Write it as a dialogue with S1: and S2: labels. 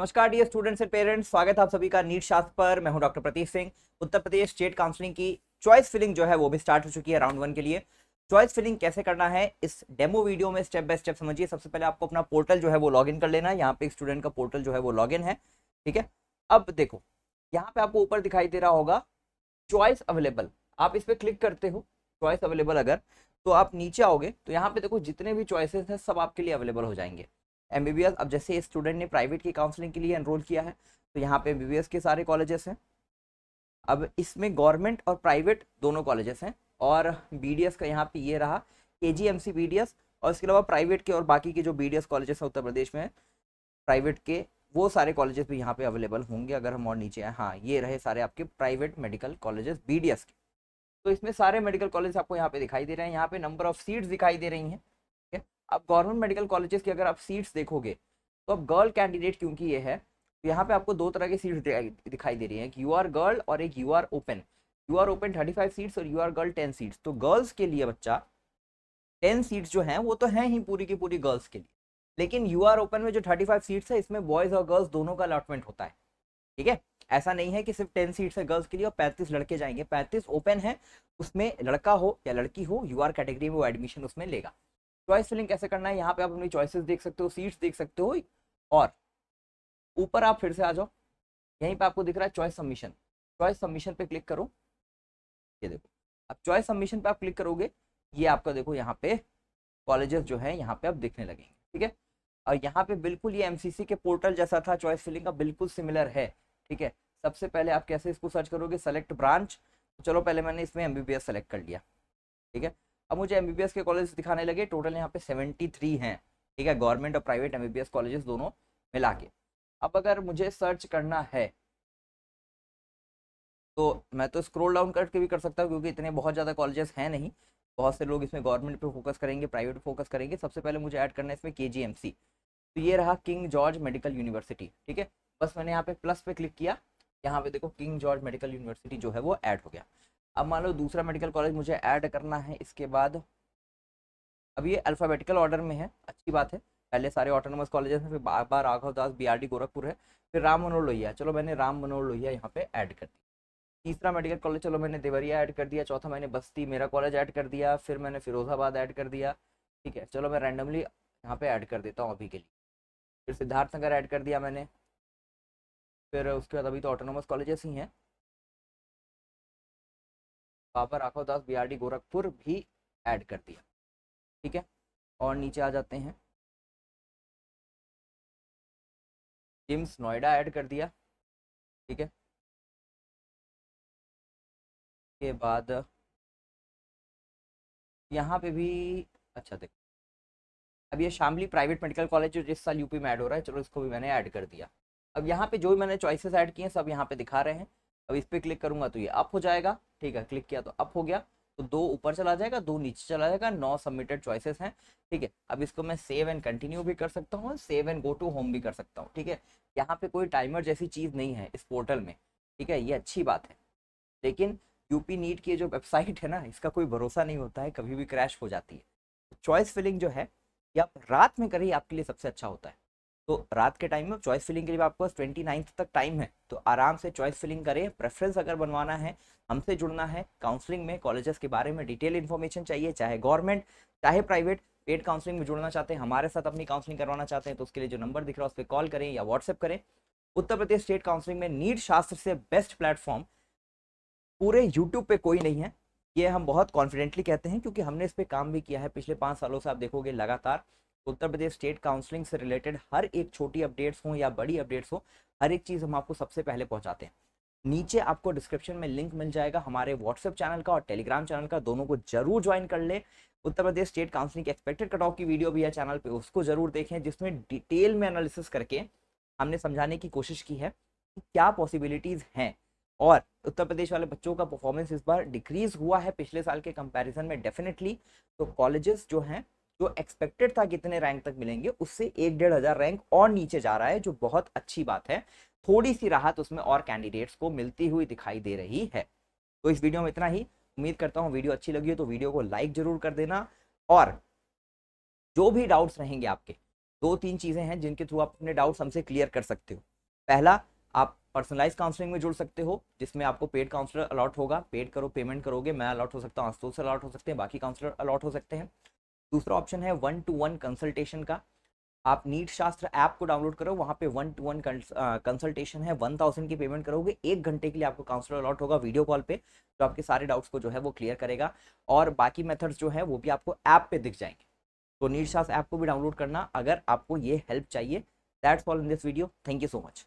S1: नमस्कार D students and parents स्वागत है आप सभी का नीट शास्त्र पर मैं हूं doctor Pratik Singh Uttar Pradesh state counselling की चॉइस फिलिंग जो है वो भी स्टार्ट हो चुकी है राउंड वन के लिए चॉइस फिलिंग कैसे करना है इस डेमो वीडियो में स्टेप बाय स्टेप समझिए सबसे पहले आपको अपना पोर्टल जो है वो लॉग कर लेना है यहाँ पे स्टूडेंट का पोर्टल जो है वो लॉग है ठीक है अब देखो यहाँ पे आपको ऊपर दिखाई दे रहा होगा चॉइस अवेलेबल आप इस पर क्लिक करते हो चॉइस अवेलेबल अगर तो आप नीचे आओगे तो यहाँ पे देखो जितने भी चॉइसेस हैं सब आपके लिए अवेलेबल हो जाएंगे एम अब जैसे स्टूडेंट ने प्राइवेट की काउंसलिंग के लिए एनरोल किया है तो यहाँ पे एम के सारे कॉलेजेस हैं अब इसमें गवर्नमेंट और प्राइवेट दोनों कॉलेजेस हैं और बी का यहाँ पे ये रहा के जी एम और इसके अलावा प्राइवेट के और बाकी के जो बी डी कॉलेजेस हैं उत्तर प्रदेश में प्राइवेट के वो सारे कॉलेजेस भी यहाँ पे अवेलेबल होंगे अगर हम और नीचे आए हाँ ये रहे सारे आपके प्राइवेट मेडिकल कॉलेजेस बी के तो इसमें सारे मेडिकल कॉलेज आपको यहाँ पे दिखाई दे रहे हैं यहाँ पे नंबर ऑफ सीट्स दिखाई दे रही हैं अब गवर्नमेंट मेडिकल कॉलेजेस की अगर आप सीट्स देखोगे तो अब गर्ल कैंडिडेट क्योंकि ये है तो यहाँ पे आपको दो तरह की सीट्स दिखाई दे रही हैं कि यू आर गर्ल और एक U R open U R open thirty five seats और U R girl ten seats तो गर्ल्स के लिए बच्चा टेन सीट्स जो हैं वो तो हैं ही पूरी की पूरी गर्ल्स के लिए लेकिन यू आर ओपन में जो थर्टी फाइव सीट्स है इसमें बॉयज़ और गर्ल्स दोनों का अलॉटमेंट होता है ठीक है ऐसा नहीं है कि सिर्फ टेन सीट्स है गर्ल्स के लिए और पैंतीस लड़के जाएंगे पैंतीस ओपन है उसमें लड़का हो या लड़की हो यू आर कैटेगरी में वो एडमिशन उसमें लेगा चॉइस फिलिंग कैसे करना है यहाँ पे आप अपनी चॉइसेस देख सकते हो सीट्स देख सकते हो और ऊपर आप फिर से आ जाओ यहीं पे आपको दिख रहा है चॉइस सबमिशन चॉइस सबमिशन पे क्लिक करो ये देखो अब चॉइस सबमिशन पे आप क्लिक करोगे ये आपका देखो यहाँ पे कॉलेजेस जो है यहाँ पे आप देखने लगेंगे ठीक है और यहाँ पे बिल्कुल ये एम के पोर्टल जैसा था चॉइस फिलिंग का बिल्कुल सिमिलर है ठीक है सबसे पहले आप कैसे इसको सर्च करोगे सेलेक्ट ब्रांच तो चलो पहले मैंने इसमें एम सेलेक्ट कर लिया ठीक है अब मुझे एम के कॉलेज दिखाने लगे टोटल यहाँ पे सेवेंटी थ्री हैं ठीक है गवर्नमेंट और प्राइवेट एम कॉलेजेस दोनों मिला के अब अगर मुझे सर्च करना है तो मैं तो स्क्रोल डाउन करके भी कर सकता हूँ क्योंकि इतने बहुत ज़्यादा कॉलेजेस हैं नहीं बहुत से लोग इसमें गवर्नमेंट पे फोकस करेंगे प्राइवेट फोकस करेंगे सबसे पहले मुझे ऐड करना है इसमें के तो ये रहा किंग जॉर्ज मेडिकल यूनिवर्सिटी ठीक है बस मैंने यहाँ पे प्लस पे क्लिक किया यहाँ पे देखो किंग जॉर्ज मेडिकल यूनिवर्सिटी जो है वो ऐड हो गया अब मान लो दूसरा मेडिकल कॉलेज मुझे ऐड करना है इसके बाद अब ये अल्फ़ाबेटिकल ऑर्डर में है अच्छी बात है पहले सारे ऑटोनोमस कॉलेजेस हैं फिर बार राघव दास बी गोरखपुर है फिर राम मनोहर लोहिया चलो मैंने राम मनोहर लोहिया यहाँ पे ऐड कर दिया तीसरा मेडिकल कॉलेज चलो मैंने देवरिया ऐड कर दिया चौथा मैंने बस्ती मेरा कॉलेज ऐड कर दिया फिर मैंने फिरोजाबाद ऐड कर दिया
S2: ठीक है चलो मैं रैंडमली यहाँ पे ऐड कर देता हूँ अभी के लिए फिर सिद्धार्थ नगर ऐड कर दिया मैंने फिर उसके बाद अभी तो ऑटोनोमस कॉलेजेस ही हैं बाबा राघव दास बी गोरखपुर भी ऐड कर दिया ठीक है और नीचे आ जाते हैं जिम्स नोएडा ऐड कर दिया ठीक है के बाद यहाँ पे भी अच्छा देख अब ये शामली प्राइवेट मेडिकल कॉलेज जो जिस साल यूपी में ऐड हो रहा है चलो इसको भी मैंने ऐड कर
S1: दिया अब यहाँ पे जो भी मैंने चॉइसेस ऐड किए हैं सब यहाँ पे दिखा रहे हैं अब इस पर क्लिक करूंगा तो ये अप हो जाएगा ठीक है क्लिक किया तो अप हो गया तो दो ऊपर चला जाएगा दो नीचे चला जाएगा नौ सबमिटेड चॉइसेस हैं ठीक है अब इसको मैं सेव एंड कंटिन्यू भी कर सकता हूँ save and go to home भी कर सकता हूँ ठीक है यहाँ पे कोई टाइमर जैसी चीज़ नहीं है इस पोर्टल में ठीक है ये अच्छी बात है लेकिन यूपी नीट की जो वेबसाइट है ना इसका कोई भरोसा नहीं होता है कभी भी क्रैश हो जाती है चॉइस फिलिंग जो है ये आप रात में करिए आपके लिए सबसे अच्छा होता है तो रात के टाइम में चॉइस फिलिंग के लिए आपको ट्वेंटी नाइन्थ तक टाइम है तो आराम से चॉइस फिलिंग करें प्रेफरेंस अगर बनवाना है हमसे जुड़ना है काउंसलिंग में कॉलेजेस के बारे में डिटेल इन्फॉर्मेशन चाहिए चाहे गवर्नमेंट चाहे प्राइवेट पेड काउंसलिंग में जुड़ना चाहते हैं हमारे साथ अपनी काउंसलिंग करवाना चाहते हैं तो उसके लिए जो नंबर दिख रहा है उस पर कॉल करें या व्हाट्सएप करें उत्तर प्रदेश स्टेट काउंसलिंग में नीट शास्त्र से बेस्ट प्लेटफॉर्म पूरे यूट्यूब पे कोई नहीं है ये हम बहुत कॉन्फिडेंटली कहते हैं क्योंकि हमने इस पर काम भी किया है पिछले पाँच सालों से आप देखोगे लगातार उत्तर प्रदेश स्टेट काउंसलिंग से रिलेटेड हर एक छोटी अपडेट्स हो या बड़ी अपडेट्स हो हर एक चीज़ हम आपको सबसे पहले पहुंचाते हैं नीचे आपको डिस्क्रिप्शन में लिंक मिल जाएगा हमारे व्हाट्सएप चैनल का और टेलीग्राम चैनल का दोनों को जरूर ज्वाइन कर ले उत्तर प्रदेश स्टेट काउंसिलिंग के एक्सपेक्टेड कट ऑफ की वीडियो भी है चैनल पे उसको जरूर देखें जिसमें डिटेल में एनालिसिस करके हमने समझाने की कोशिश की है कि क्या पॉसिबिलिटीज़ हैं और उत्तर प्रदेश वाले बच्चों का परफॉर्मेंस इस बार डिक्रीज हुआ है पिछले साल के कंपैरिजन में डेफिनेटली तो कॉलेजेस जो हैं जो एक्सपेक्टेड था कितने रैंक तक मिलेंगे उससे एक डेढ़ हज़ार रैंक और नीचे जा रहा है जो बहुत अच्छी बात है थोड़ी सी राहत उसमें और कैंडिडेट्स को मिलती हुई दिखाई दे रही है तो इस वीडियो में इतना ही उम्मीद करता हूँ वीडियो अच्छी लगी हो तो वीडियो को लाइक जरूर कर देना और जो भी डाउट्स रहेंगे आपके दो तीन चीज़ें हैं जिनके थ्रू आप अपने डाउट्स हमसे क्लियर कर सकते हो पहला आप पर्सनलाइज काउंसलिंग में जुड़ सकते हो जिसमें आपको पेड काउंसलर अलॉट होगा पेड करो पेमेंट करोगे मैं अलॉट हो सकता हूँ आस्तोल से अलॉट हो सकते हैं बाकी काउंसलर अलॉट हो सकते हैं दूसरा ऑप्शन है वन टू वन कंसल्टेशन का आप नीट शास्त्र ऐप को डाउनलोड करो वहाँ पे वन टू वन कंसल्टेशन है वन थाउजेंड की पेमेंट करोगे एक घंटे के लिए आपको काउंसलर अलॉट होगा वीडियो कॉल पे जो आपके सारे डाउट्स को जो है वो क्लियर करेगा और बाकी मेथड्स जो है वो भी आपको ऐप पे दिख जाएंगे
S2: तो नीट शास्त्र ऐप को भी डाउनलोड करना अगर आपको ये हेल्प चाहिए that's all in this video thank you so much